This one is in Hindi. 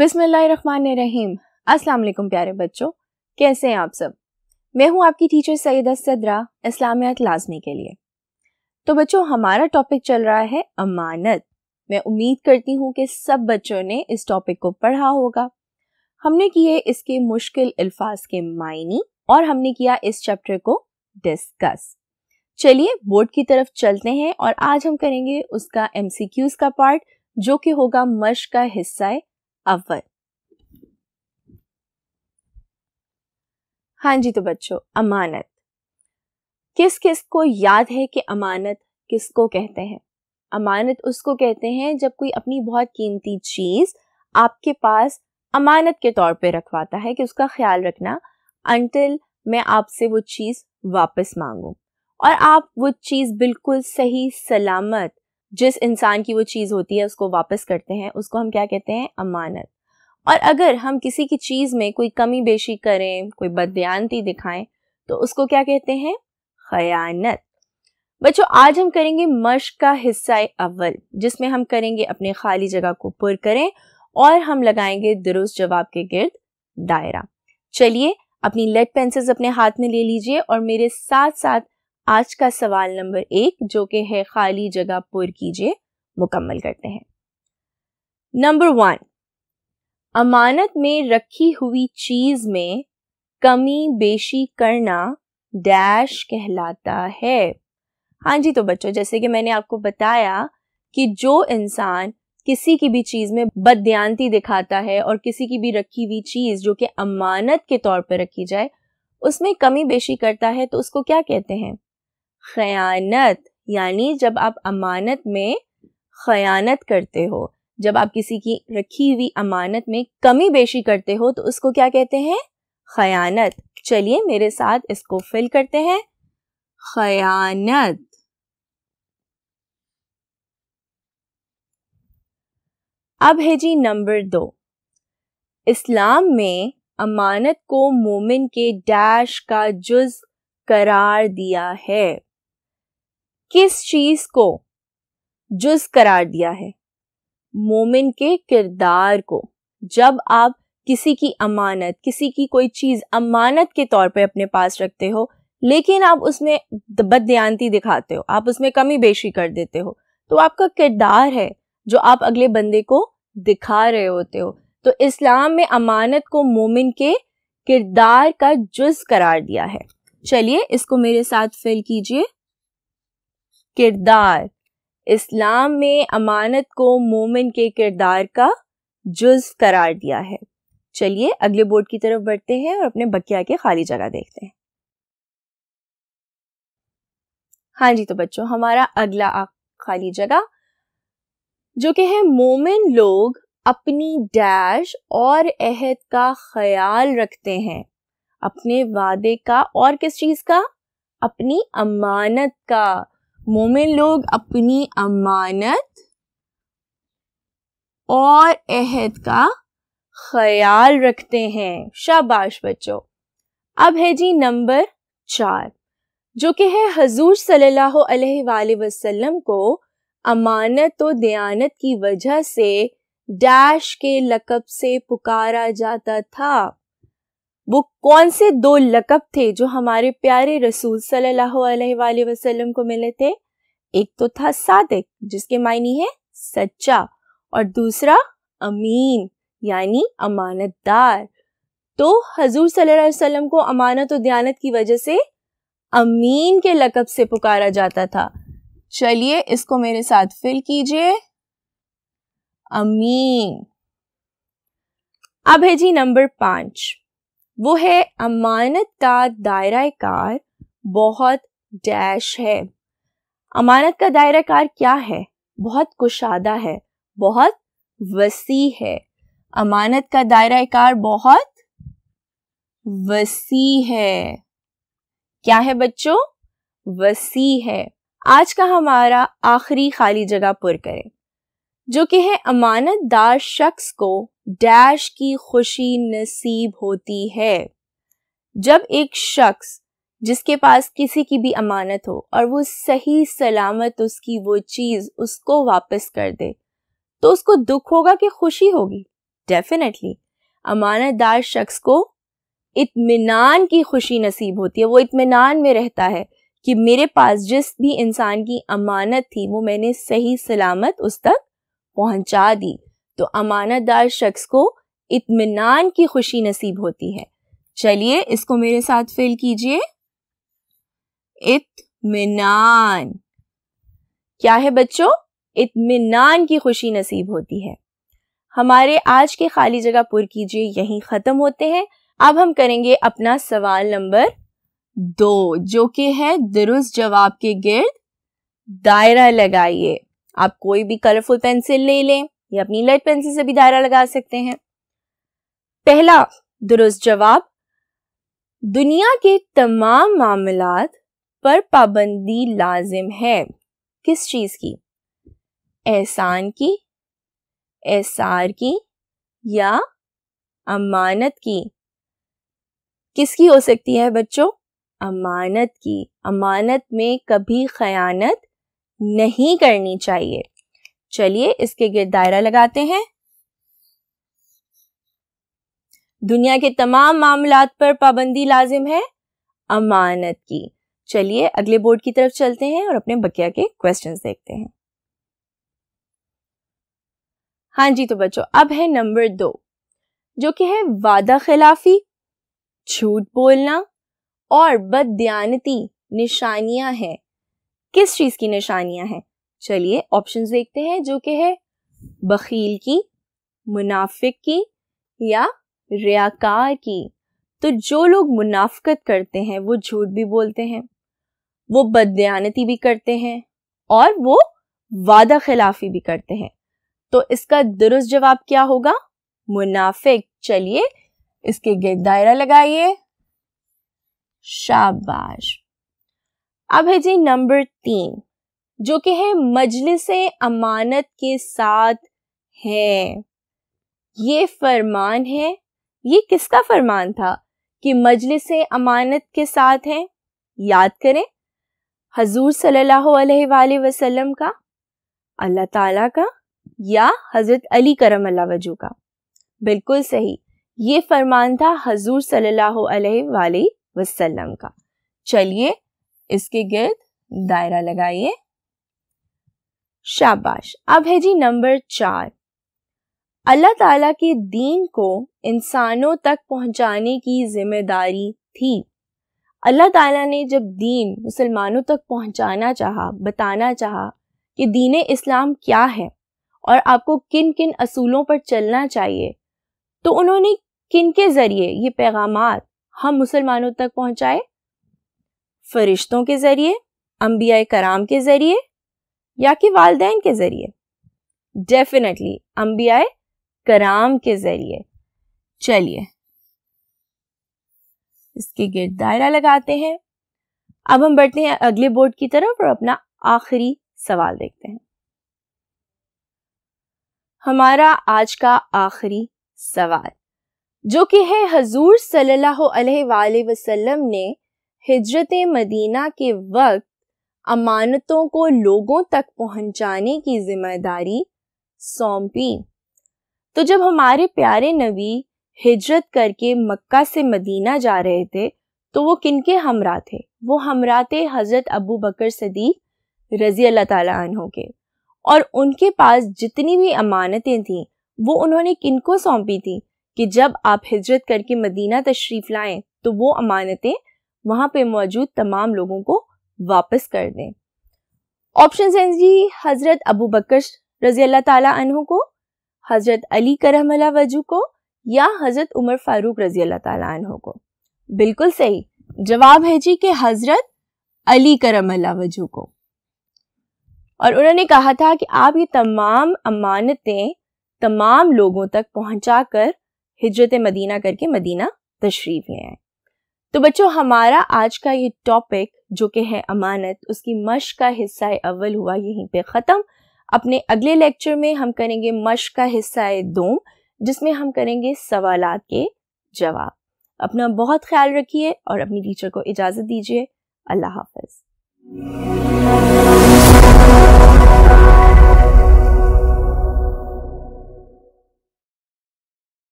बिसमीम अस्सलाम प्यारे बच्चों कैसे हैं आप सब मैं हूं आपकी टीचर सैयद सदरा इस्लामियात लाजमी के लिए तो बच्चों हमारा टॉपिक चल रहा है अमानत मैं उम्मीद करती हूँ कि सब बच्चों ने इस टॉपिक को पढ़ा होगा हमने किए इसके मुश्किल अल्फाज के मायने और हमने किया इस चैप्टर को डिस्कस चलिए बोर्ड की तरफ चलते हैं और आज हम करेंगे उसका एमसीक्यूज का पार्ट जो कि होगा मश का हिस्सा है अव्वल हाँ जी तो बच्चों अमानत किस किस को याद है कि अमानत किसको कहते हैं अमानत उसको कहते हैं जब कोई अपनी बहुत कीमती चीज़ आपके पास अमानत के तौर पे रखवाता है कि उसका ख्याल रखना अंटिल मैं आपसे वो चीज़ वापस मांगू और आप वो चीज़ बिल्कुल सही सलामत जिस इंसान की वो चीज़ होती है उसको वापस करते हैं उसको हम क्या कहते हैं अमानत और अगर हम किसी की चीज़ में कोई कमी बेशी करें कोई बदयानती दिखाएं तो उसको क्या कहते हैं खयानत बच्चों आज हम करेंगे मश्क का हिस्सा अव्वल जिसमें हम करेंगे अपने खाली जगह को पुर करें और हम लगाएंगे दुरुस्त जवाब के गिर्द दायरा चलिए अपनी लेड पेंसिल्स अपने हाथ में ले लीजिए और मेरे साथ साथ आज का सवाल नंबर एक जो कि है खाली जगह पुर कीजिए मुकम्मल करते हैं नंबर वन अमानत में रखी हुई चीज में कमी बेशी करना डैश कहलाता है हाँ जी तो बच्चों जैसे कि मैंने आपको बताया कि जो इंसान किसी की भी चीज़ में बदयांती दिखाता है और किसी की भी रखी हुई चीज़ जो कि अमानत के तौर पर रखी जाए उसमें कमी बेशी करता है तो उसको क्या कहते हैं खयानत यानी जब आप अमानत में खयानत करते हो जब आप किसी की रखी हुई अमानत में कमी बेशी करते हो तो उसको क्या कहते हैं खयानत चलिए मेरे साथ इसको फिल करते हैं खयानत अब है जी नंबर दो इस्लाम में अमानत को मोमिन के डैश का जुज करार दिया है किस चीज को जुज करार दिया है मोमिन के किरदार को जब आप किसी की अमानत किसी की कोई चीज अमानत के तौर पे अपने पास रखते हो लेकिन आप उसमें बदयांती दिखाते हो आप उसमें कमी बेशी कर देते हो तो आपका किरदार है जो आप अगले बंदे को दिखा रहे होते हो तो इस्लाम में अमानत को मोमिन के किरदार का जुज करार दिया है चलिए इसको मेरे साथ फिल कीजिए किरदार इस्लाम में अमानत को मोमिन के किरदार का जुज करार दिया है चलिए अगले बोर्ड की तरफ बढ़ते हैं और अपने बकिया के खाली जगह देखते हैं हाँ जी तो बच्चों हमारा अगला खाली जगह जो कि है मोमिन लोग अपनी डैश और अहद का ख्याल रखते हैं अपने वादे का और किस चीज़ का अपनी अमानत का मोमिन लोग अपनी अमानत और अहद का ख्याल रखते हैं शाबाश बच्चों अब है जी नंबर चार जो कि है हजूर सल्लल्लाहु अलैहि वसल्लम को अमानत और दयानत की वजह से डैश के लकब से पुकारा जाता था वो कौन से दो लकब थे जो हमारे प्यारे रसूल सल्लल्लाहु अलैहि वसल्लम को मिले थे एक तो था सादिक जिसके मायने है सच्चा और दूसरा अमीन यानी अमानतदार तो हजूर सल्लल्लाहु अलैहि वसल्लम को अमानत और दयानत की वजह से अमीन के लकब से पुकारा जाता था चलिए इसको मेरे साथ फिल कीजिए अमीन अब है जी नंबर पांच वो है अमानत का दायरा कार बहुत डैश है अमानत का दायरा कार क्या है बहुत कुशादा है बहुत वसी है अमानत का दायरा कार बहुत वसी है क्या है बच्चों वसी है आज का हमारा आखिरी खाली जगह पुर करें जो कि है अमानत दार शख्स को डैश की खुशी नसीब होती है जब एक शख्स जिसके पास किसी की भी अमानत हो और वो सही सलामत उसकी वो चीज़ उसको वापस कर दे तो उसको दुख होगा कि खुशी होगी डेफिनेटली अमानतदार शख्स को इतमान की खुशी नसीब होती है वो इतमान में रहता है कि मेरे पास जिस भी इंसान की अमानत थी वो मैंने सही सलामत उस तक पहुंचा दी तो अमानतदार शख्स को इतमान की खुशी नसीब होती है चलिए इसको मेरे साथ फिल कीजिए इतमान क्या है बच्चों इतमान की खुशी नसीब होती है हमारे आज के खाली जगह पुर कीजिए यहीं ख़त्म होते हैं अब हम करेंगे अपना सवाल नंबर दो जो कि है दुरुस्त जवाब के गिर्द दायरा लगाइए आप कोई भी कलरफुल पेंसिल ले लें या अपनी लेड पेंसिल से भी दायरा लगा सकते हैं पहला दुरुस्त जवाब दुनिया के तमाम मामला पर पाबंदी लाजिम है किस चीज की एहसान की एसार की या अमानत की किसकी हो सकती है बच्चों अमानत की अमानत में कभी खयानत नहीं करनी चाहिए चलिए इसके गिर दायरा लगाते हैं दुनिया के तमाम मामला पर पाबंदी लाजिम है अमानत की चलिए अगले बोर्ड की तरफ चलते हैं और अपने बकिया के क्वेश्चंस देखते हैं हाँ जी तो बच्चों अब है नंबर दो जो कि है वादा खिलाफी झूठ बोलना और बदती निशानियां हैं किस चीज की निशानियां हैं चलिए ऑप्शन देखते हैं जो कि है बखील की मुनाफिक की या रियाकार की तो जो लोग मुनाफकत करते हैं वो झूठ भी बोलते हैं वो बदयानती भी करते हैं और वो वादा खिलाफी भी करते हैं तो इसका दुरुस्त जवाब क्या होगा मुनाफिक चलिए इसके गिर दायरा लगाइए शाबाश अब है जी नंबर तीन जो कि है मजलिस अमानत के साथ है ये फरमान है ये किसका फरमान था कि मजलिस अमानत के साथ है याद करें हजूर सल वसलम का अल्लाह ताला का या हज़रत अली करम अल्लाह वजू का बिल्कुल सही ये फरमान था हजूर सल्लल्लाहु अलैहि वसल्लम का चलिए इसके गिर्द दायरा लगाइए शाबाश अब है जी नंबर चार अल्लाह ताला के दीन को इंसानों तक पहुंचाने की जिम्मेदारी थी अल्लाह ताला ने जब दीन मुसलमानों तक पहुंचाना चाहा, बताना चाहा कि दीन इस्लाम क्या है और आपको किन किन असूलों पर चलना चाहिए तो उन्होंने किन के ज़रिए ये पैगाम हम मुसलमानों तक पहुंचाए फरिश्तों के ज़रिए अम्बिया कराम के ज़रिए या कि वालदेन के ज़रिए डेफिनेटली अम्बिया कराम के ज़रिए चलिए इसके गिर्द दायरा लगाते हैं अब हम बढ़ते हैं अगले बोर्ड की तरफ और अपना आखिरी सवाल देखते हैं हमारा आज का आखिरी सवाल जो कि है हजूर सल्लल्लाहु अलैहि वसल्लम ने हिजरत मदीना के वक्त अमानतों को लोगों तक पहुंचाने की जिम्मेदारी सौंपी तो जब हमारे प्यारे नबी हिजरत करके मक्का से मदीना जा रहे थे तो वो किन के हमरा थे वो हमरा थे हज़रत अबू बकर सदी रज़ी अल्लाह तहों के और उनके पास जितनी भी अमानतें थीं वो उन्होंने किन को सौंपी थी कि जब आप हिजरत करके मदीना तशरीफ़ लाएं तो वो अमानतें वहाँ पे मौजूद तमाम लोगों को वापस कर दें ऑप्शन हैं जी हज़रत अबू बकर रजी अल्लाह तु को हज़रत अली करम वजू को या हज़रत उमर फारूक रजी अल्लाह तहों को बिल्कुल सही जवाब है जी कि हज़रत अली करम वजू को और उन्होंने कहा था कि आप ये तमाम अमानतें तमाम लोगों तक पहुंचाकर हिजरत मदीना करके मदीना तशरीफ ले आए तो बच्चों हमारा आज का ये टॉपिक जो कि है अमानत उसकी मश का हिस्सा अव्वल हुआ यहीं पे ख़त्म अपने अगले लेक्चर में हम करेंगे मश का हिस्सा दो जिसमें हम करेंगे सवाल के जवाब अपना बहुत ख्याल रखिए और अपनी टीचर को इजाज़त दीजिए अल्लाह हाफ